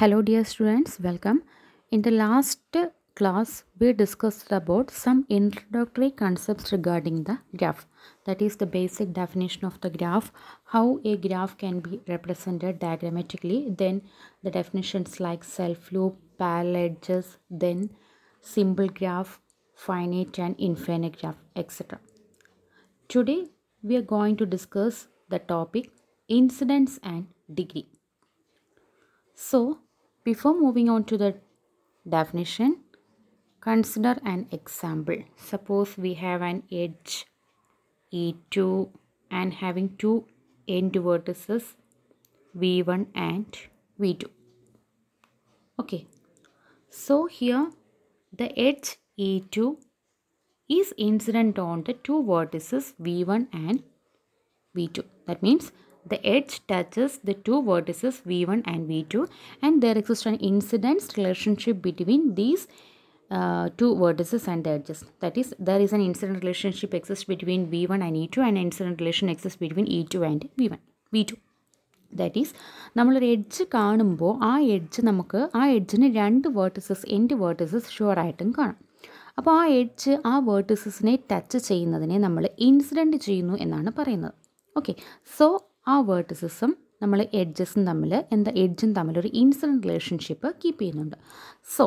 Hello dear students, welcome. In the last class, we discussed about some introductory concepts regarding the graph. That is the basic definition of the graph, how a graph can be represented diagrammatically, then the definitions like self-loop, parallel edges, then simple graph, finite and infinite graph, etc. Today, we are going to discuss the topic incidence and degree. So, before moving on to the definition, consider an example. Suppose we have an edge E2 and having two end vertices V1 and V2. Okay, so here the edge E2 is incident on the two vertices V1 and V2. That means The edge touches the two vertices V1 and V2 and there exists an incidence relationship between these uh, two vertices and the edges. That is, there is an incident relationship exists between V1 and E2 and incident relation exists between E2 and V1, V2. That is നമ്മളൊരു edge കാണുമ്പോൾ ആ edge നമുക്ക് ആ എഡ്ജിന് രണ്ട് vertices end vertices ആയിട്ടും കാണാം അപ്പോൾ ആ എഡ്ജ് ആ വേർട്ടസസിനെ ടച്ച് ചെയ്യുന്നതിനെ നമ്മൾ ഇൻസിഡൻറ്റ് ചെയ്യുന്നു എന്നാണ് പറയുന്നത് ഓക്കെ സോ ആ വേർട്ടിസസും നമ്മൾ എഡ്ജസും തമ്മിൽ എന്താ എഡ്ജും തമ്മിൽ ഒരു ഇൻസിഡൻറ്റ് റിലേഷൻഷിപ്പ് കീപ്പ് ചെയ്യുന്നുണ്ട് സോ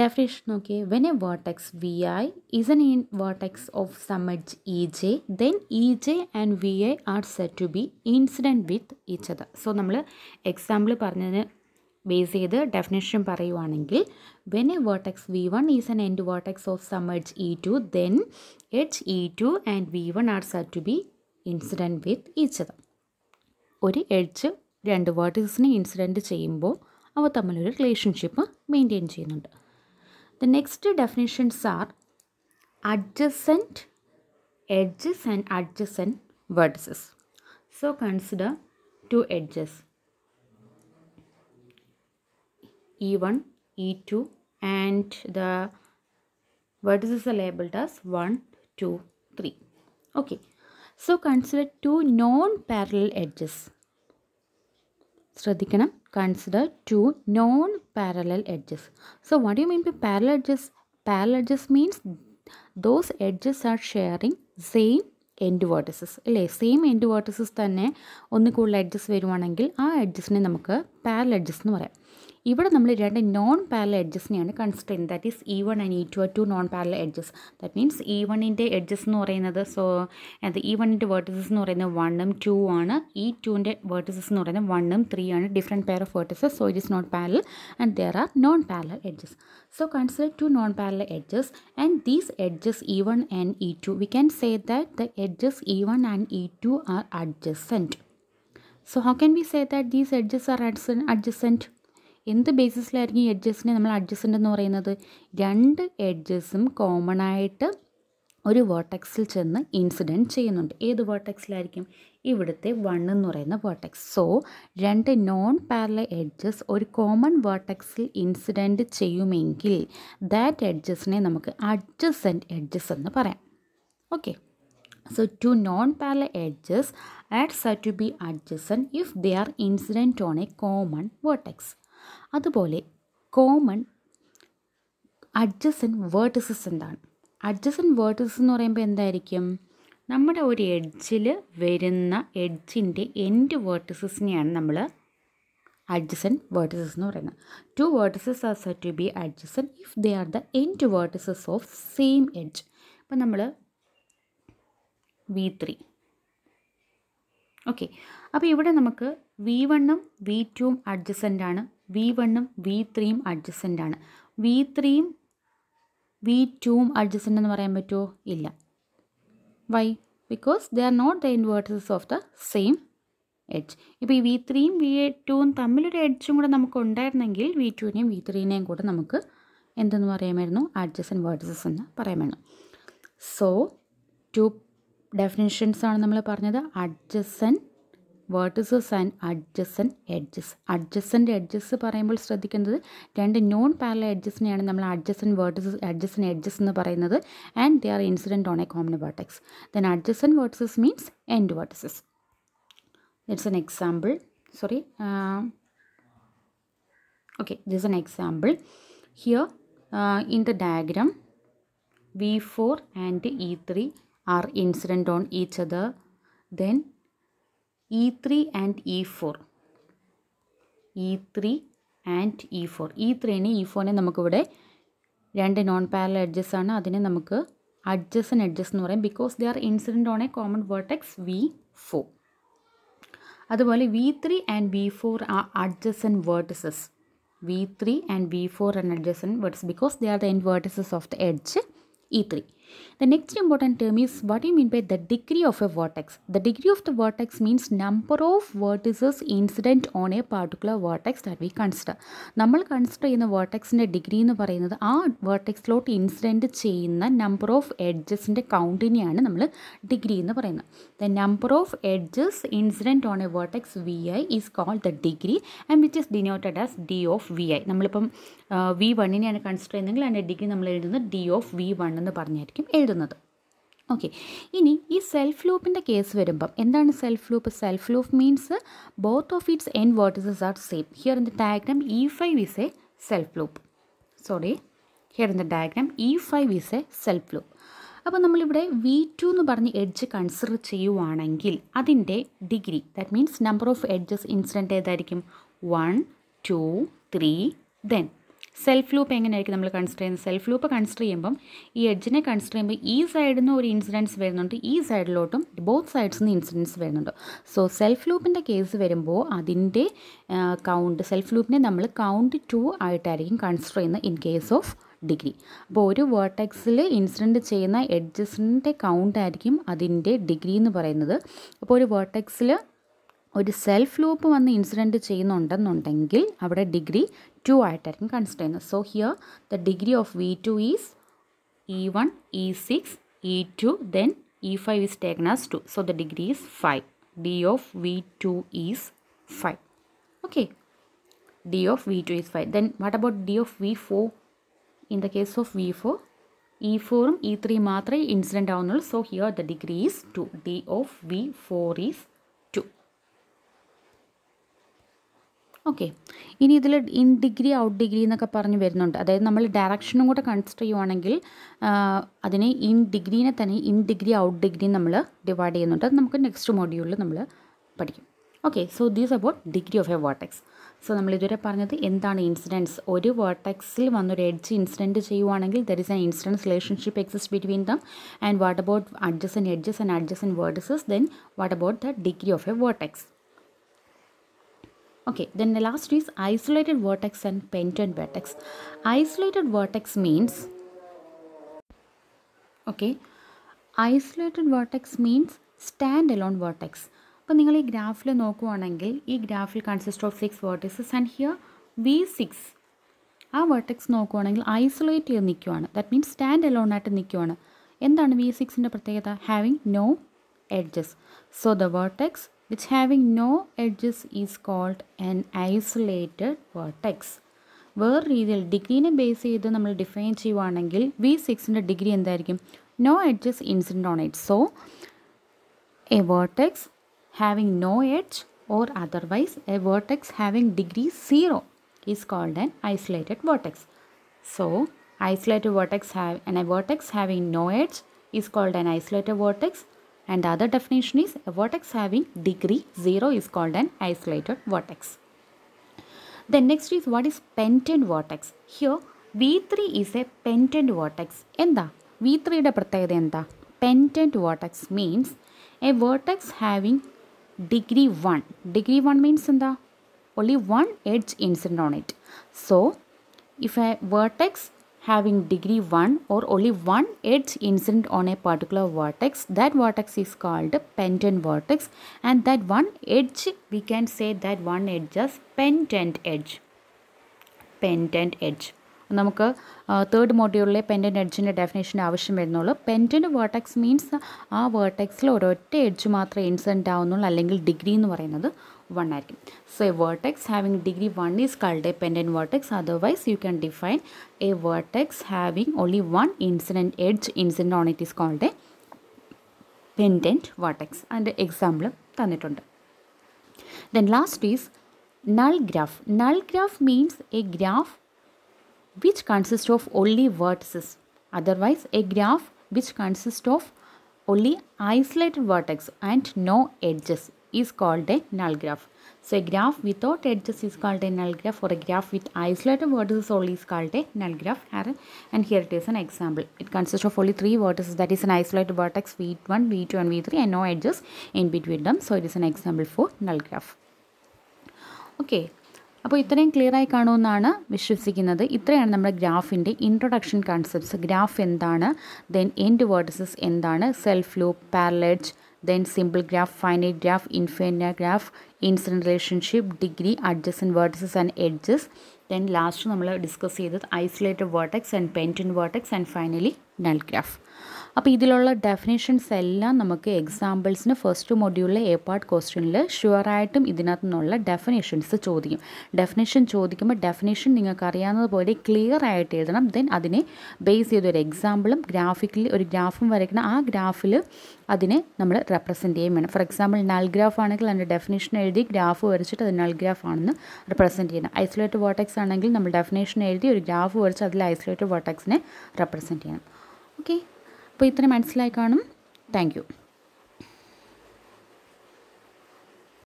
ഡെഫിനേഷൻ നോക്കിയേ when a vertex v i is an end vertex of some edge e j then e j and v i are set to be incident with each other so നമ്മൾ example പറഞ്ഞതിന് base ചെയ്ത് definition പറയുവാണെങ്കിൽ when a vertex v one is an end vertex of some edge e two then edge e two and v one are set to be incident with each other ഒരു edge രണ്ട് വേർട്ടീസിനെ incident ചെയ്യുമ്പോൾ അവ തമ്മിലൊരു relationship maintain ചെയ്യുന്നുണ്ട് the next definitions are adjacent edges and adjacent vertices. So consider two e E1, E2 and the vertices are labeled as one two three okay so consider two non parallel edges ശ്രദ്ധിക്കണം consider two non parallel edges so what you mean by parallel edges parallel edges means those edges are sharing same end vertices അല്ലേ same end vertices തന്നെ ഒന്ന് കൂടുതൽ edges വരുവാണെങ്കിൽ ആ എഡ്ജസിനെ നമുക്ക് parallel edges എന്ന് പറയാം ഇവിടെ നമ്മൾ രണ്ട് നോൺ പാരല എഡ്ജസിനെയാണ് കൺസിഡർ ചെയ്യുന്നത് that is e one and e two are two non parallel edges that means e വണ്ണിൻ്റെ എഡ്ജസ് എന്ന് പറയുന്നത് സോ അത് ഇ വണ്ണിൻ്റെ വേർട്ടസസ് എന്ന് പറയുന്നത് വണ്ണും ടു ആണ് ഇ ടുവിൻ്റെ വേർട്ടസസ് എന്ന് പറയുന്നത് വണ്ണും ത്രീ ആണ് different pair of vertices so it is not parallel and there are non parallel edges So consider two non-parallel edges and these edges E1 and E2. We can say that the edges E1 and E2 are adjacent. So how can we say that these edges are adjacent? എന്ത് ബേസിസിലായിരിക്കും ഈ എഡ്ജസിനെ നമ്മൾ adjacent എന്ന് പറയുന്നത് രണ്ട് എഡ്ജസ്സും common ആയിട്ട് ഒരു വേർട്ടെക്സിൽ ചെന്ന് incident ചെയ്യുന്നുണ്ട് ഏത് വേർട്ടെക്സിലായിരിക്കും ഇവിടുത്തെ വൺ എന്ന് പറയുന്ന വേർട്ടെക്സ് സോ രണ്ട് നോൺ പാരല എഡ്ജസ് ഒരു കോമൺ വേർട്ടെക്സിൽ ഇൻസിഡൻറ്റ് ചെയ്യുമെങ്കിൽ ദാറ്റ് എഡ്ജസിനെ നമുക്ക് അഡ്ജസ്റ്റൻ്റ് എഡ്ജസ് എന്ന് പറയാം okay so two non parallel edges at are to be adjacent if they are incident on a common vertex അതുപോലെ കോമൺ അഡ്ജസൻ വേർട്ടിസസ് എന്താണ് അഡ്ജസൻ വേർട്ടിസസ് എന്ന് പറയുമ്പോൾ എന്തായിരിക്കും നമ്മുടെ ഒരു എഡ്ജിൽ വരുന്ന എഡ്ജിൻ്റെ എൻഡ് വേർട്ടിസസിനെയാണ് നമ്മൾ അഡ്ജസൻ വേർട്ടിസസ് എന്ന് പറയുന്നത് two vertices are set to be adjacent if they are the end vertices of same edge അപ്പം നമ്മൾ വി ത്രീ ഓക്കെ അപ്പോൾ ഇവിടെ നമുക്ക് വി വണ്ണും വി ടുവും അഡ്ജസൻ്റ് ആണ് വി വണ്ണും വി ത്രീയും അഡ്ജസ്റ്റൻ്റ് ആണ് വി ത്രീയും വി ടൂവും അഡ്ജസ്റ്റൻ്റ് എന്ന് പറയാൻ പറ്റുമോ ഇല്ല why because they are not the end vertices of the same edge ഇപ്പോൾ ഈ വി ത്രീയും വി ടൂവും തമ്മിലൊരു എഡ്ജും കൂടെ നമുക്ക് ഉണ്ടായിരുന്നെങ്കിൽ വി ടുവിനെയും വി ത്രീനെയും കൂടെ നമുക്ക് എന്തെന്ന് പറയാമായിരുന്നു അഡ്ജസ്റ്റൻ വേർഡസസ് എന്ന് പറയാമായിരുന്നു സോ ടു ഡെഫിനിഷൻസ് ആണ് നമ്മൾ പറഞ്ഞത് adjacent vertices and adjacent edges adjacent edges പറയുമ്പോൾ ശ്രദ്ധിക്കുന്നത് രണ്ട് നോൺ പാരല എഡ്ജസ്റ്റിനെയാണ് നമ്മൾ അഡ്ജസ്റ്റൻ വേർട്ടിസസ് അഡ്ജസ്റ്റൻ എഡ്ജസ് എന്ന് പറയുന്നത് and they are incident on a common vertex then adjacent vertices means end vertices it's an example sorry okay this an example here in the diagram v four and e three are incident on each other then e three and e four e three and e four e ത്രീനെ e ഫോറിനെ നമുക്കിവിടെ രണ്ട് non parallel അഡ്ജസ് ആണ് അതിനെ നമുക്ക് അഡ്ജസ് and adjacent എന്ന് പറയും because they are incident on a common vertex v four അതുപോലെ v three and v four ആ adjacent and vertices v three and v four and adjacent and vertices because they are the end vertices of the edge e three the next important term is what you mean by the degree of a a the degree of the the means number of vertices incident on A particular particular that we consider നമ്മൾ consider ചെയ്യുന്ന വേർടെക്സിൻ്റെ degree എന്ന് പറയുന്നത് ആ വേർട്ടെക്സിലോട്ട് incident ചെയ്യുന്ന number of എഡ്ജസിൻ്റെ കൗണ്ടിനെയാണ് നമ്മൾ ഡിഗ്രി എന്ന് പറയുന്നത് the number of edges incident on a vertex v i is called the degree and which is denoted as d of v i നമ്മളിപ്പം വി വണ്ണിനെയാണ് കൺസിഡർ ചെയ്യുന്നതെങ്കിൽ അതിൻ്റെ ഡിഗ്രി നമ്മൾ എഴുതുന്നത് ഡി ഓഫ് വി വൺ എന്ന് പറഞ്ഞായിരിക്കും ആയിരിക്കും എഴുതുന്നത് ഓക്കെ ഇനി ഈ സെൽഫ് ലൂപ്പിൻ്റെ കേസ് വരുമ്പം എന്താണ് self loop self loop means both of its end vertices are same here in the diagram e five is a self loop sorry here in the diagram e five is a self loop അപ്പോൾ നമ്മളിവിടെ V two എന്ന് പറഞ്ഞ് edge consider ചെയ്യുവാണെങ്കിൽ അതിൻ്റെ degree that means number of edges incident ഏതായിരിക്കും one two three then self loop എങ്ങനെയായിരിക്കും നമ്മൾ consider ചെയ്യുന്നത് സെൽഫ് ലൂപ്പ് കൺസിഡർ ചെയ്യുമ്പം ഈ എഡ്ജിനെ കൺസിഡർ ചെയ്യുമ്പോൾ ഈ സൈഡിൽ നിന്ന് ഒരു ഇൻസിഡൻസ് വരുന്നുണ്ട് ഈ സൈഡിലോട്ടും ബോത്ത് സൈഡ്സ് നിന്ന് ഇൻസിഡൻസ് വരുന്നുണ്ട് സോ സെൽഫ് ലൂപ്പിൻ്റെ കേസ് വരുമ്പോൾ അതിൻ്റെ കൗണ്ട് സെൽഫ് ലൂപ്പിനെ നമ്മൾ കൗണ്ട് ടു ആയിട്ടായിരിക്കും കൺസിഡർ ചെയ്യുന്നത് ഇൻ കേസ് ഓഫ് ഡിഗ്രി അപ്പോൾ ഒരു വേർട്ടെക്സിൽ ഇൻസിഡൻറ്റ് ചെയ്യുന്ന എഡ്ജസിൻ്റെ കൗണ്ട് ആയിരിക്കും അതിൻ്റെ ഡിഗ്രി എന്ന് പറയുന്നത് അപ്പോൾ ഒരു വേർട്ടെക്സിൽ ഒരു സെൽഫ് ലൂപ്പ് വന്ന് ഇൻസിഡൻറ്റ് ചെയ്യുന്നുണ്ടെന്നുണ്ടെങ്കിൽ അവിടെ ഡിഗ്രി ആയിട്ടായിരിക്കും കൺസിഡർ ചെയ്യുന്നത് so here the degree of v two is e one e six e two then e five is taken as two so the degree is five d of v two is five okay d of v two is five then what about d of v four in the case of v four e ഫോറും e three മാത്രമേ incident ആവുന്നുള്ളൂ so here the degree is two d of v four is okay ഇനി ഇതിൽ in degree out degree എന്നൊക്കെ പറഞ്ഞ് വരുന്നുണ്ട് അതായത് നമ്മൾ ഡയറക്ഷനും കൂടെ കൺസിഡർ ചെയ്യുവാണെങ്കിൽ അതിനെ ഇൻ ഡിഗ്രീനെ തന്നെ ഇൻ ഡിഗ്രി ഔട്ട് ഡിഗ്രി നമ്മൾ ഡിവൈഡ് ചെയ്യുന്നുണ്ട് അത് നമുക്ക് നെക്സ്റ്റ് മോഡ്യൂളിൽ നമ്മൾ പഠിക്കും okay so these about degree of a vertex so നമ്മൾ ഇതുവരെ പറഞ്ഞത് എന്താണ് ഇൻസിഡൻസ് ഒരു വേർട്ടെക്സിൽ വന്നൊരു എഡ്ജ് ഇൻസിഡൻറ്റ് ചെയ്യുവാണെങ്കിൽ there is an incidence relationship exist between them and what about adjacent edges and adjacent vertices then what about the degree of a vertex okay then then the last is isolated vertex and pentad isolated Isolated means okay isolated isolated means stand alone vertex. അപ്പോൾ നിങ്ങൾ ഈ ഗ്രാഫിൽ നോക്കുവാണെങ്കിൽ ഈ ഗ്രാഫിൽ consist of six vertices and here v six ആ vertex നോക്കുവാണെങ്കിൽ isolate ചെയ്ത് നിൽക്കുവാണ് ദാറ്റ് മീൻസ് സ്റ്റാൻഡ് എലോൺ ആയിട്ട് നിൽക്കുവാണ് എന്താണ് വി സിക്സിൻ്റെ പ്രത്യേകത having no edges so the vertex which having no edges is called an isolated vertex. Where is degree in a base define v degree. in degree no edges incident on it. So a vertex having no edge or otherwise a vertex having degree 0 is called an isolated vertex. So isolated vertex have and a vertex having no edge is called an isolated vertex and the other definition is a vertex having degree 0 is called an isolated vertex. The next is what is pentant vertex? Here V3 is a pentant vertex. Enda? V3 da enda? Pentant vertex means a vertex having degree 1. Degree 1 means enda? only one edge incident on it. So if a vertex having degree 1 or only one edge incident on a particular vertex that vertex is called pendant vertex and that one edge we can say that one edge is pendant edge pendant edge നമുക്ക് third മോഡ്യൂളിലെ pendant എഡ്ജിൻ്റെ definition ആവശ്യം വരുന്നുള്ളൂ pendant vertex means ആ വേർടെക്സിൽ ഒരൊറ്റ edge മാത്രമേ incident ആവുന്നുള്ളൂ അല്ലെങ്കിൽ degree എന്ന് പറയുന്നത് 1 so a vertex having degree 1 is called a pendant vertex otherwise you can define a vertex having only one incident edge incident on it is called a pendant vertex and the example then last is null graph null graph means a graph which consists of only vertices otherwise a graph which consists of only isolated vertices and no edges is called a null graph. So a graph without edges is called a null graph or a graph with isolated vertices only is called a null graph. And here it is an example. It consists of only three vertices that is an isolated vertex V1, V2 and V3 and no edges in between them. So it is an example for null graph. Okay, അപ്പോൾ ഇത്രയും clear ആയി കാണുമെന്നാണ് വിശ്വസിക്കുന്നത് ഇത്രയാണ് നമ്മുടെ ഗ്രാഫിൻ്റെ introduction concepts graph എന്താണ് then end vertices എന്താണ് self loop parallel edge then simple graph, finite graph, infinite graph, incident relationship, degree, adjacent vertices and edges. Then last we discuss ചെയ്തത് isolated vertex and pendant vertex and finally null graph അപ്പോൾ ഇതിലുള്ള definitions എല്ലാം നമുക്ക് എക്സാമ്പിൾസിന് first മൊഡ്യൂളിലെ a part ക്വസ്റ്റ്യനിൽ ഷുവറായിട്ടും ഇതിനകത്ത് നിന്നുള്ള ഡെഫിനേഷൻസ് ചോദിക്കും ഡെഫിനേഷൻ ചോദിക്കുമ്പോൾ ഡെഫിനേഷൻ നിങ്ങൾക്ക് അറിയാവുന്നതുപോലെ ക്ലിയർ ആയിട്ട് എഴുതണം ദെൻ അതിനെ ബേസ് ചെയ്ത് ഒരു എക്സാമ്പിളും ഗ്രാഫിക്കലി ഒരു ഗ്രാഫും വരയ്ക്കണം ആ ഗ്രാഫിൽ അതിനെ നമ്മൾ റെപ്രസെൻറ്റ് ചെയ്യും വേണം ഫോർ എക്സാമ്പിൾ നൾ ഗ്രാഫ് ആണെങ്കിൽ അതിൻ്റെ ഡെഫിനേഷൻ എഴുതി ഗ്രാഫ് വരച്ചിട്ട് അത് നൾ ഗ്രാഫ് ആണെന്ന് റെപ്രസെൻറ്റ് ചെയ്യണം ഐസൊലേറ്റഡ് വോട്ടക്സ് ആണെങ്കിൽ നമ്മൾ ഡെഫിനേഷൻ എഴുതി ഒരു ഗ്രാഫ് വരച്ച് അതിൽ ഐസൊലേറ്റഡ് വോട്ടക്സിനെ റെപ്രസെൻറ്റ് ചെയ്യണം ഓക്കെ അപ്പോൾ ഇത്രയും മനസ്സിലായി കാണും താങ്ക്